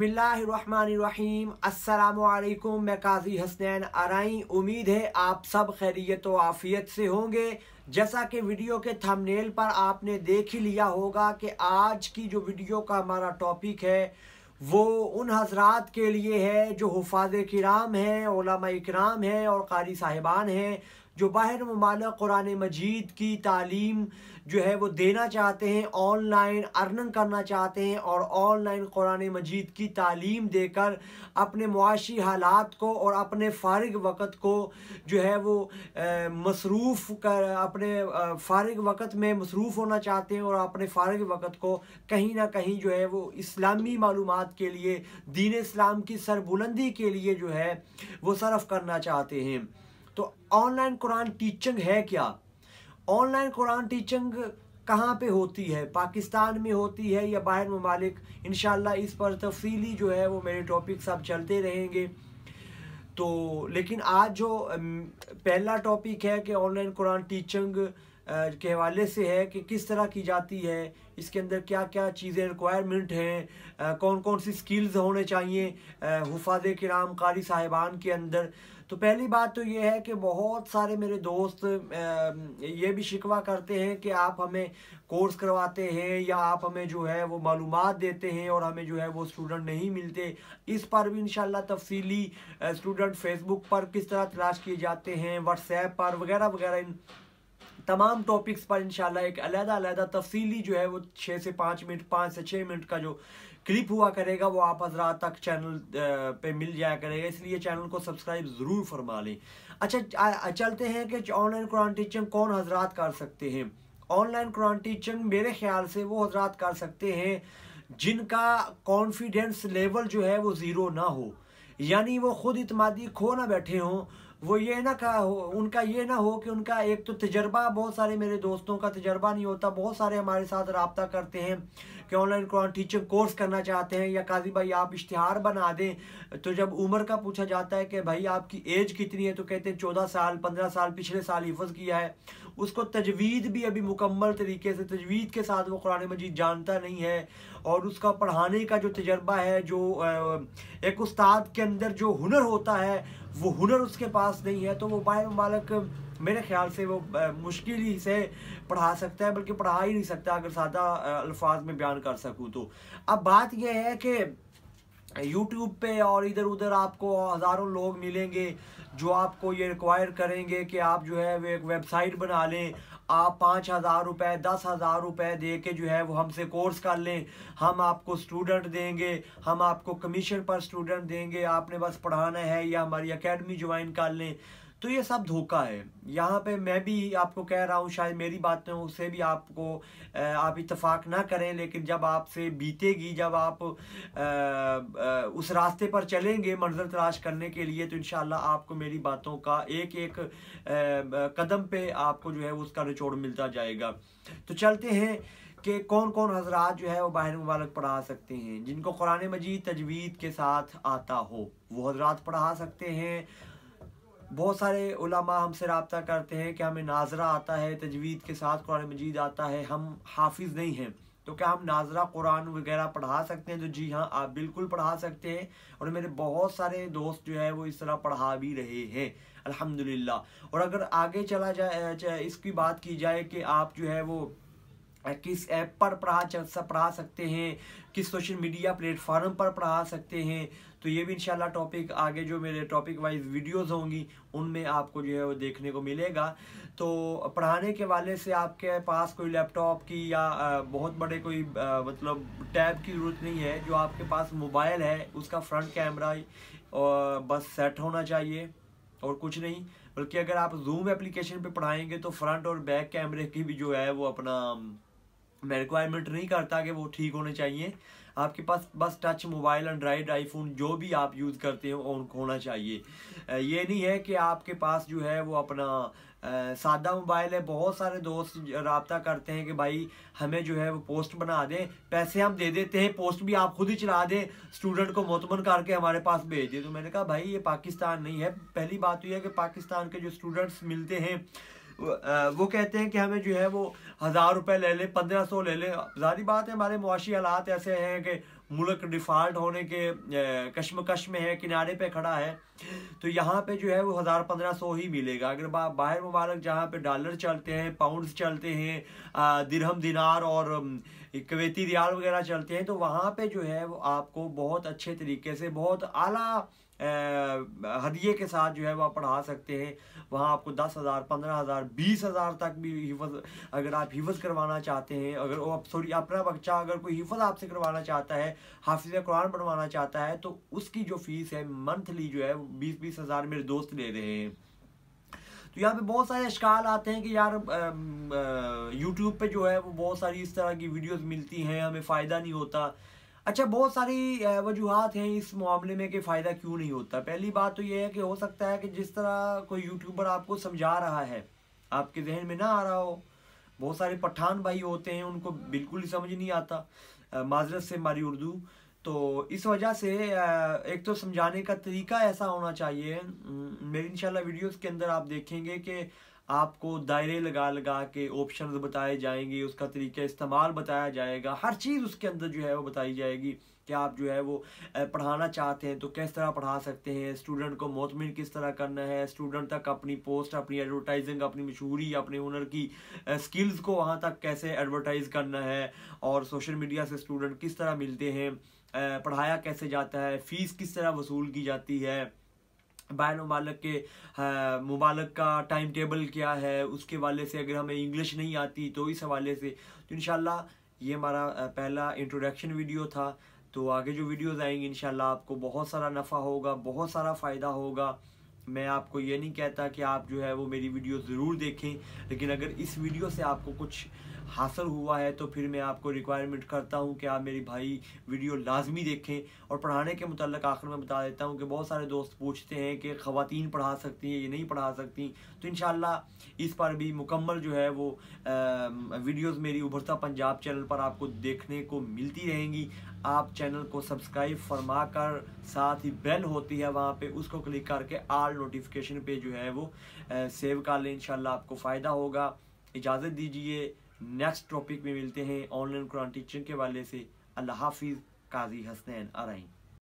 बिल्लाम असलकुम मैं काजी हसनैन आरई उम्मीद है आप सब खैरियत तो आफ़ियत से होंगे जैसा कि वीडियो के थंबनेल पर आपने देख ही लिया होगा कि आज की जो वीडियो का हमारा टॉपिक है वो उन हजरात के लिए है जो हफाज कराम हैं इकराम हैं और कारी साहिबान हैं जो बाहर ममाना कुरान मजीद की तालीम जो है वो देना चाहते हैं ऑनलाइन अर्निंग करना चाहते हैं और ऑनलाइन कुरान मजीद की तालीम देकर अपने मुआशी हालात को और अपने फारग वक़्त को जो है वो मसरूफ़ कर अपने फारग वक़्त में मसरूफ़ होना चाहते हैं और अपने फारग वक़्त को कहीं ना कहीं जो है वो इस्लामी मालूम के लिए दीन इस्लाम की सरबुलंदी के लिए जो है वो सरफ़ करना चाहते हैं तो ऑनलाइन कुरान टीचिंग है क्या ऑनलाइन कुरान टीचिंग कहाँ पे होती है पाकिस्तान में होती है या बाहर ममालिक इन इस पर तफसीली जो है वो मेरे टॉपिक आप चलते रहेंगे तो लेकिन आज जो पहला टॉपिक है कि ऑनलाइन कुरान टीचिंग के हवाले से है कि किस तरह की जाती है इसके अंदर क्या क्या चीज़ें रिक्वायरमेंट हैं कौन कौन सी स्किल्स होने चाहिए हफाज कराम कारी साहिबान के अंदर तो पहली बात तो ये है कि बहुत सारे मेरे दोस्त ये भी शिकवा करते हैं कि आप हमें कोर्स करवाते हैं या आप हमें जो है वो मालूम देते हैं और हमें जो है वो स्टूडेंट नहीं मिलते इस पर भी इन तफसीली स्टूडेंट फेसबुक पर किस तरह तलाश किए जाते हैं व्हाट्सएप पर वगैरह वगैरह इन तमाम टॉपिक्स पर इंशाल्लाह एक अलहदा अलहदा तफसीली जो है वो छः से पाँच मिनट पाँच से छः मिनट का जो क्लिप हुआ करेगा वो आप हजरात तक चैनल पे मिल जाया करेगा इसलिए चैनल को सब्सक्राइब ज़रूर फरमा लें अच्छा चलते हैं कि ऑनलाइन कुरान टीचिंग कौन हजरात कर सकते हैं ऑनलाइन कुरान टीचिंग मेरे ख्याल से वो हजरात कर सकते हैं जिनका कॉन्फिडेंस लेवल जो है वो ज़ीरो ना हो यानी वो खुद इतमादी खो ना बैठे हों वो ये ना कहा हो उनका ये ना हो कि उनका एक तो तजर्बा बहुत सारे मेरे दोस्तों का तजर्बा नहीं होता बहुत सारे हमारे साथ रबता करते हैं कि ऑनलाइन कुरान टीचिंग कोर्स करना चाहते हैं या काजी भाई आप इश्तहार बना दें तो जब उम्र का पूछा जाता है कि भाई आपकी एज कितनी है तो कहते हैं चौदह साल पंद्रह साल पिछले साल हिफज किया है उसको तजवीद भी अभी मुकम्मल तरीके से तजवीद के साथ वो कुरान मजीद जानता नहीं है और उसका पढ़ाने का जो तजर्बा है जो एक उस्ताद के अंदर जो हुनर होता है वो हुनर उसके पास नहीं है तो वो बाय मालक मेरे ख्याल से वो मुश्किल ही से पढ़ा सकता है बल्कि पढ़ा ही नहीं सकता अगर सादा अल्फाज में बयान कर सकूँ तो अब बात यह है कि यूट्यूब पे और इधर उधर आपको हज़ारों लोग मिलेंगे जो आपको ये रिक्वायर करेंगे कि आप जो है वो एक वेबसाइट बना लें आप पाँच हज़ार रुपये दस हज़ार रुपये दे के जो है वो हमसे कोर्स कर लें हम आपको स्टूडेंट देंगे हम आपको कमीशन पर स्टूडेंट देंगे आपने बस पढ़ाना है या हमारी अकेडमी ज्वाइन कर लें तो ये सब धोखा है यहाँ पे मैं भी आपको कह रहा हूँ शायद मेरी बातों से भी आपको आप इतफाक़ ना करें लेकिन जब आपसे बीतेगी जब आप उस रास्ते पर चलेंगे मंजर तलाश करने के लिए तो इन आपको मेरी बातों का एक एक कदम पे आपको जो है उसका निचोड़ मिलता जाएगा तो चलते हैं कि कौन कौन हजरात जो है वो बाहर मुबालक पढ़ा सकते हैं जिनको कुरान मजीद तजवीद के साथ आता हो वो हजरात पढ़ा सकते हैं बहुत सारे उलमा हमसे रबता करते हैं कि हमें नाजरा आता है तजवीद के साथ कुरान मजीद आता है हम हाफिज़ नहीं हैं तो क्या हम नाजरा कुरान वगैरह पढ़ा सकते हैं तो जी हाँ आप बिल्कुल पढ़ा सकते हैं और मेरे बहुत सारे दोस्त जो है वो इस तरह पढ़ा भी रहे हैं अल्हम्दुलिल्लाह और अगर आगे चला जाए इसकी बात की जाए कि आप जो है वो किस ऐप पर पढ़ा पढ़ा सकते हैं किस सोशल मीडिया प्लेटफॉर्म पर पढ़ा सकते हैं तो ये भी इंशाल्लाह टॉपिक आगे जो मेरे टॉपिक वाइज वीडियोस होंगी उनमें आपको जो है वो देखने को मिलेगा तो पढ़ाने के वाले से आपके पास कोई लैपटॉप की या बहुत बड़े कोई मतलब टैब की ज़रूरत नहीं है जो आपके पास मोबाइल है उसका फ्रंट कैमरा और बस सेट होना चाहिए और कुछ नहीं बल्कि अगर आप जूम एप्लीकेशन पे पढ़ाएंगे तो फ्रंट और बैक कैमरे की भी जो है वो अपना मैं रिक्वायरमेंट नहीं करता कि वो ठीक होने चाहिए आपके पास बस टच मोबाइल एंड्राइड आईफोन जो भी आप यूज़ करते हो उनको होना चाहिए ये नहीं है कि आपके पास जो है वो अपना सादा मोबाइल है बहुत सारे दोस्त रबता करते हैं कि भाई हमें जो है वो पोस्ट बना दें पैसे हम दे देते हैं पोस्ट भी आप खुद ही चला दें स्टूडेंट को मतमन करके हमारे पास भेज दें तो मैंने कहा भाई ये पाकिस्तान नहीं है पहली बात तो यह है कि पाकिस्तान के जो स्टूडेंट्स मिलते हैं वो कहते हैं कि हमें जो है वो हज़ार रुपये ले लें पंद्रह सौ ले लें जारी बात है हमारे मुआशी हालात ऐसे हैं कि मुल्क डिफ़ाल्ट होने के कश्मकश में है किनारे पे खड़ा है तो यहाँ पे जो है वो हज़ार पंद्रह सौ ही मिलेगा अगर बा, बाहर ममालक जहाँ पे डॉलर चलते हैं पाउंड्स चलते हैं दिरहम दिनार और कवेती रियाल वगैरह चलते हैं तो वहाँ पे जो है वो आपको बहुत अच्छे तरीके से बहुत आला हदिये के साथ जो है वह पढ़ा सकते हैं वहाँ आपको दस हज़ार पंद्रह हज़ार बीस हज़ार तक भी हिफज अगर आप हिफज करवाना चाहते हैं अगर वो सॉरी अपना बच्चा अगर कोई हिफज आपसे करवाना चाहता है हाफिज कुरान बनवाना चाहता है तो उसकी जो फीस है मंथली जो है बीस बीस हज़ार मेरे दोस्त ले रहे हैं तो यहाँ पे बहुत सारे अशकाल आते हैं कि यार यूट्यूब पे जो है वो बहुत सारी इस तरह की वीडियोस मिलती हैं हमें फ़ायदा नहीं होता अच्छा बहुत सारी वजूहत हैं इस मामले में कि फ़ायदा क्यों नहीं होता पहली बात तो ये है कि हो सकता है कि जिस तरह कोई यूट्यूबर आपको समझा रहा है आपके जहन में ना आ रहा हो बहुत सारे पठान भाई होते हैं उनको बिल्कुल ही समझ नहीं आता माजरत से हमारी उर्दू तो इस वजह से एक तो समझाने का तरीका ऐसा होना चाहिए मेरी इंशाल्लाह वीडियोस के अंदर आप देखेंगे कि आपको दायरे लगा लगा के ऑप्शन बताए जाएंगे उसका तरीका इस्तेमाल बताया जाएगा हर चीज़ उसके अंदर जो है वो बताई जाएगी कि आप जो है वो पढ़ाना चाहते हैं तो किस तरह पढ़ा सकते हैं स्टूडेंट को मतमिन किस तरह करना है स्टूडेंट तक अपनी पोस्ट अपनी एडवर्टाइजिंग अपनी मशहूरी अपने हुनर की स्किल्स को वहाँ तक कैसे एडवर्टाइज़ करना है और सोशल मीडिया से स्टूडेंट किस तरह मिलते हैं पढ़ाया कैसे जाता है फ़ीस किस तरह वसूल की जाती है बैन ममालक के ममालक का टाइम टेबल क्या है उसके वाले से अगर हमें इंग्लिश नहीं आती तो इस हवाले से तो इन ये हमारा पहला इंट्रोडक्शन वीडियो था तो आगे जो वीडियोज़ आएंगी इन आपको बहुत सारा नफ़ा होगा बहुत सारा फ़ायदा होगा मैं आपको ये नहीं कहता कि आप जो है वो मेरी वीडियो ज़रूर देखें लेकिन अगर इस वीडियो से आपको कुछ हासिल हुआ है तो फिर मैं आपको रिक्वायरमेंट करता हूँ कि आप मेरी भाई वीडियो लाजमी देखें और पढ़ाने के मतलब आखिर में बता देता हूँ कि बहुत सारे दोस्त पूछते हैं कि ख़वान पढ़ा सकती हैं ये नहीं पढ़ा सकती तो इन इस पर भी मुकम्मल जो है वो वीडियोज़ मेरी उभरता पंजाब चैनल पर आपको देखने को मिलती रहेंगी आप चैनल को सब्सक्राइब फरमा कर साथ ही बेल होती है वहाँ पे उसको क्लिक करके आल नोटिफिकेशन पे जो है वो आ, सेव कर लें इन आपको फ़ायदा होगा इजाज़त दीजिए नेक्स्ट टॉपिक में मिलते हैं ऑनलाइन कुरान टीचिंग के वाले से अल्लाह हाफिज़ काजी हसनैन आरई